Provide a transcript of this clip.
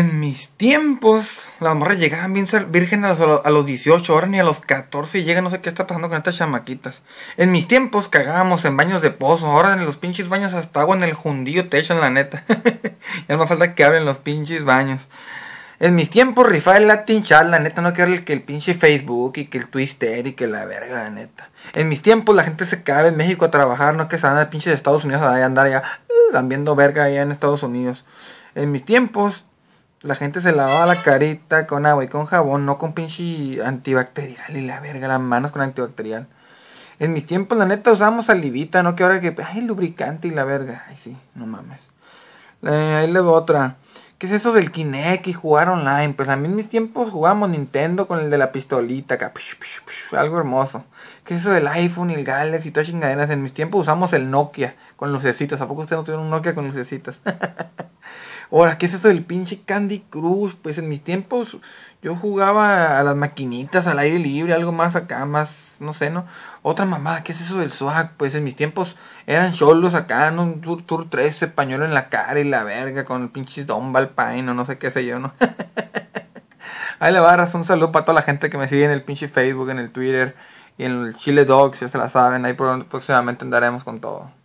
En mis tiempos, las morras llegaban bien virgen a los, 18, ahora ni a los 14 Y llegan, no sé qué está pasando con estas chamaquitas. En mis tiempos cagábamos en baños de pozo, ahora en los pinches baños hasta agua en el jundío te echan la neta. ya no me falta que abren los pinches baños. En mis tiempos Rifa el Latin Chat, la neta, no quiero que el pinche Facebook y que el Twister y que la verga, la neta. En mis tiempos la gente se cabe en México a trabajar, no que se van pinche de Estados Unidos a andar ya, uh, viendo verga allá en Estados Unidos. En mis tiempos la gente se lavaba la carita con agua y con jabón, no con pinche antibacterial y la verga, las manos con antibacterial. En mis tiempos, la neta, usábamos salivita, ¿no? Que ahora que. Ay, lubricante y la verga. Ay, sí, no mames. Eh, ahí le doy otra. ¿Qué es eso del Kinect y jugar online? Pues a mí en mis tiempos jugábamos Nintendo con el de la pistolita acá. algo hermoso. ¿Qué es eso del iPhone y el Galaxy y todas chingaderas? En mis tiempos usamos el Nokia con lucecitas. ¿A poco ustedes no tuvieron un Nokia con lucecitas? Ahora, ¿qué es eso del pinche Candy Cruz? Pues en mis tiempos yo jugaba a las maquinitas al aire libre, algo más acá, más, no sé, ¿no? Otra mamada, ¿qué es eso del swag? Pues en mis tiempos eran cholos acá, Un Tour, tour 13, pañuelo en la cara y la verga, con el pinche Dombal o no sé qué sé yo, ¿no? Ahí la barra, un saludo para toda la gente que me sigue en el pinche Facebook, en el Twitter y en el Chile Dogs, ya se la saben, ahí próximamente andaremos con todo.